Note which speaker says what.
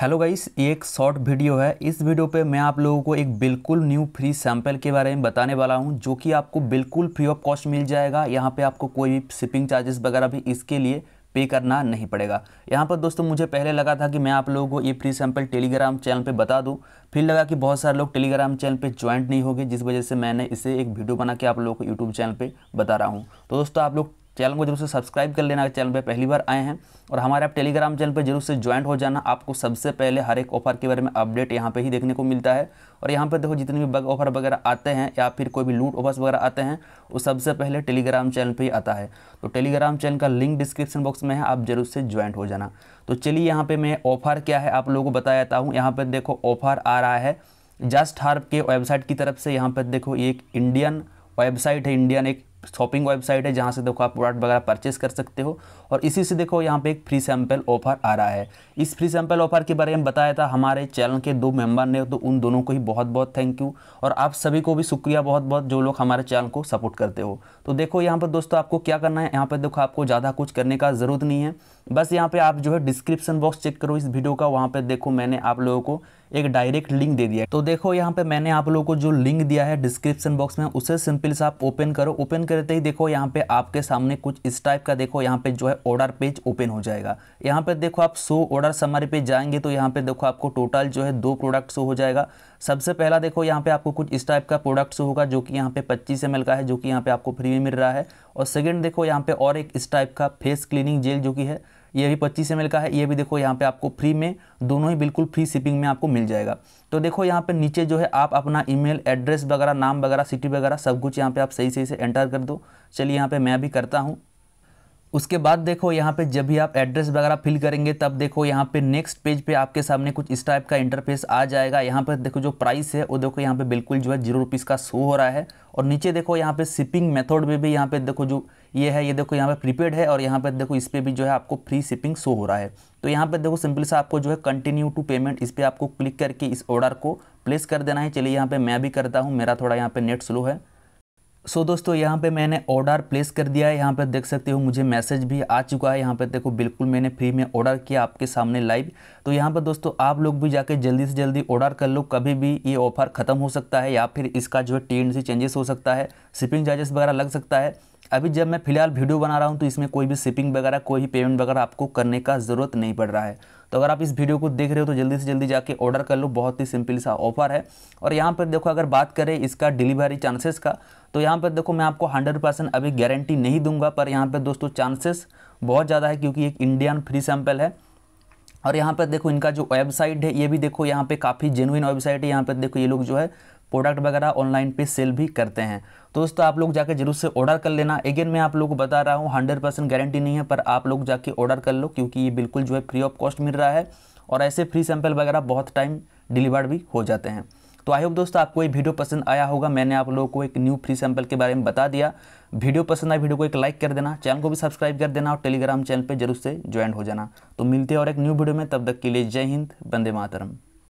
Speaker 1: hello guys ये एक short video है इस वीडियो पे मैं आप लोगों को एक बिल्कुल न्यू फ्री सैंपल के बारे में बताने वाला हूँ जो कि आपको बिल्कुल फ्री ऑफ कॉस्ट मिल जाएगा यहाँ पे आपको कोई भी शिपिंग चार्जेस वगैरह भी इसके लिए पे करना नहीं पड़ेगा यहाँ पर दोस्तों मुझे पहले लगा था कि मैं आप लोगों को ये फ्री सैंपल टेलीग्राम चैनल पर बता दूँ फिर लगा कि बहुत सारे लोग टेलीग्राम चैनल पर ज्वाइंट नहीं हो जिस वजह से मैंने इसे एक वीडियो बना के आप लोगों को यूट्यूब चैनल पर बता रहा हूँ तो दोस्तों आप लोग चैनल को जरूर से सब्सक्राइब कर लेना अगर चैनल पर पहली बार आए हैं और हमारे आप टेलीग्राम चैनल पर जरूर से ज्वाइन हो जाना आपको सबसे पहले हर एक ऑफर के बारे में अपडेट यहाँ पे ही देखने को मिलता है और यहाँ पे देखो जितने भी बग ऑफर वगैरह आते हैं या फिर कोई भी लूट ऑफर्स वगैरह आते हैं वो सबसे पहले टेलीग्राम चैनल पर ही आता है तो टेलीग्राम चैनल का लिंक डिस्क्रिप्शन बॉक्स में है आप जरूर से ज्वाइन हो जाना तो चलिए यहाँ पर मैं ऑफर क्या है आप लोगों को बता देता हूँ यहाँ पर देखो ऑफर आ रहा है जस्ट हार्प के वेबसाइट की तरफ से यहाँ पर देखो एक इंडियन वेबसाइट है इंडियन एक शॉपिंग वेबसाइट है जहाँ से देखो आप प्रोडक्ट वगैरह परचेस कर सकते हो और इसी से देखो यहाँ पे एक फ्री सैम्पल ऑफर आ रहा है इस फ्री सैंपल ऑफर के बारे में बताया था हमारे चैनल के दो मेंबर ने तो उन दोनों को ही बहुत बहुत थैंक यू और आप सभी को भी शुक्रिया बहुत बहुत जो लोग हमारे चैनल को सपोर्ट करते हो तो देखो यहाँ पर दोस्तों आपको क्या करना है यहाँ पर देखो आपको ज़्यादा कुछ करने का ज़रूरत नहीं है बस यहाँ पर आप जो है डिस्क्रिप्सन बॉक्स चेक करो इस वीडियो का वहाँ पर देखो मैंने आप लोगों को एक डायरेक्ट लिंक दे दिया तो देखो यहाँ पर मैंने आप लोगों को जो लिंक दिया है डिस्क्रिप्शन बॉक्स में उसे सिंपल से आप ओपन करो ओपन करते ही देखो यहाँ पे आपके सामने कुछ इस टाइप का देखो यहाँ पे जो है ऑर्डर पेज ओपन हो जाएगा यहाँ पे देखो आप सो ऑर्डर समरी पे जाएंगे तो यहाँ पे देखो आपको टोटल जो है दो प्रोडक्ट शो हो जाएगा सबसे पहला देखो यहाँ पे आपको कुछ इस टाइप का प्रोडक्ट शो होगा जो कि यहाँ पे पच्चीस एम का है जो कि यहाँ पे आपको फ्री में मिल रहा है और सेकेंड देखो यहाँ पे और एक इस टाइप का फेस क्लीनिंग जेल जो कि है ये भी पच्चीस एम का है ये भी देखो यहाँ पे आपको फ्री में दोनों ही बिल्कुल फ्री शिपिंग में आपको मिल जाएगा तो देखो यहाँ पे नीचे जो है आप अपना ईमेल एड्रेस वगैरह नाम वगैरह सिटी वगैरह सब कुछ यहाँ पे आप सही सही से एंटर कर दो चलिए यहाँ पे मैं भी करता हूँ उसके बाद देखो यहाँ पे जब भी आप एड्रेस वगैरह फिल करेंगे तब देखो यहाँ पे नेक्स्ट पेज पे आपके सामने कुछ इस टाइप का इंटरफेस आ जाएगा यहाँ पर देखो जो प्राइस है वो देखो यहाँ पे बिल्कुल जो है जीरो रुपीज़ का शो हो रहा है और नीचे देखो यहाँ पे शिपिंग मेथड में भी यहाँ पे देखो जो ये है ये देखो यहाँ पर प्रीपेड है और यहाँ पर देखो इस पर भी जो है आपको फ्री शिपिंग शो हो रहा है तो यहाँ पर देखो सिंपल सा आपको जो है कंटिन्यू टू पेमेंट इस पर आपको क्लिक करके इस ऑर्डर को प्लेस कर देना है चलिए यहाँ पर मैं भी करता हूँ मेरा थोड़ा यहाँ पर नेट स्लो है सो so, दोस्तों यहाँ पे मैंने ऑर्डर प्लेस कर दिया है यहाँ पर देख सकते हो मुझे मैसेज भी आ चुका है यहाँ पर देखो बिल्कुल मैंने फ्री में ऑर्डर किया आपके सामने लाइव तो यहाँ पर दोस्तों आप लोग भी जाके जल्दी से जल्दी ऑर्डर कर लो कभी भी ये ऑफर ख़त्म हो सकता है या फिर इसका जो है टी एंड सी चेंजेस हो सकता है शिपिंग चार्जेस वगैरह लग सकता है अभी जब मैं फिलहाल वीडियो बना रहा हूँ तो इसमें कोई भी शिपिंग वगैरह कोई भी पेमेंट वगैरह आपको करने का ज़रूरत नहीं पड़ रहा है तो अगर आप इस वीडियो को देख रहे हो तो जल्दी से जल्दी जाके ऑर्डर कर लो बहुत ही सिंपल सा ऑफर है और यहाँ पर देखो अगर बात करें इसका डिलीवरी चांसेस का तो यहाँ पर देखो मैं आपको हंड्रेड परसेंट अभी गारंटी नहीं दूंगा पर यहाँ पर दोस्तों चांसेस बहुत ज़्यादा है क्योंकि एक इंडियन फ्री सैम्पल है और यहाँ पर देखो इनका जो वेबसाइट है ये भी देखो यहाँ पे काफ़ी जेनुइन वेबसाइट है यहाँ पर देखो ये लोग जो है प्रोडक्ट वगैरह ऑनलाइन पे सेल भी करते हैं तो दोस्तों आप लोग जाके जरूर से ऑर्डर कर लेना अगेन मैं आप लोग को बता रहा हूँ हंड्रेड परसेंट गारंटी नहीं है पर आप लोग जाके ऑर्डर कर लो क्योंकि ये बिल्कुल जो है फ्री ऑफ कॉस्ट मिल रहा है और ऐसे फ्री सैम्पल वगैरह बहुत टाइम डिलीवर भी हो जाते हैं तो आई होप दोस्तों आपको ये वीडियो पसंद आया होगा मैंने आप लोगों को एक न्यू फ्री सैंपल के बारे में बता दिया वीडियो पसंद आया वीडियो को एक लाइक कर देना चैनल को भी सब्सक्राइब कर देना और टेलीग्राम चैनल पर जरूर से ज्वाइन हो जाना तो मिलते हैं और एक न्यू वीडियो में तब तक के लिए जय हिंद बंदे मातरम